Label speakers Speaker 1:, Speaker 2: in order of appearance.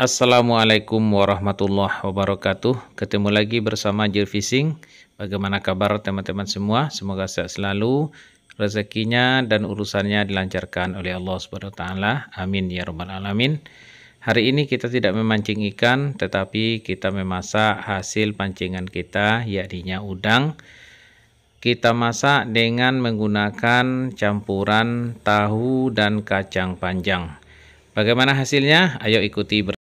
Speaker 1: Assalamualaikum warahmatullahi wabarakatuh. Ketemu lagi bersama Jir Fishing. Bagaimana kabar teman-teman semua? Semoga sehat selalu, rezekinya dan urusannya dilancarkan oleh Allah Subhanahu wa taala. Amin ya rabbal alamin. Hari ini kita tidak memancing ikan, tetapi kita memasak hasil pancingan kita, yakni udang. Kita masak dengan menggunakan campuran tahu dan kacang panjang. Bagaimana hasilnya? Ayo
Speaker 2: ikuti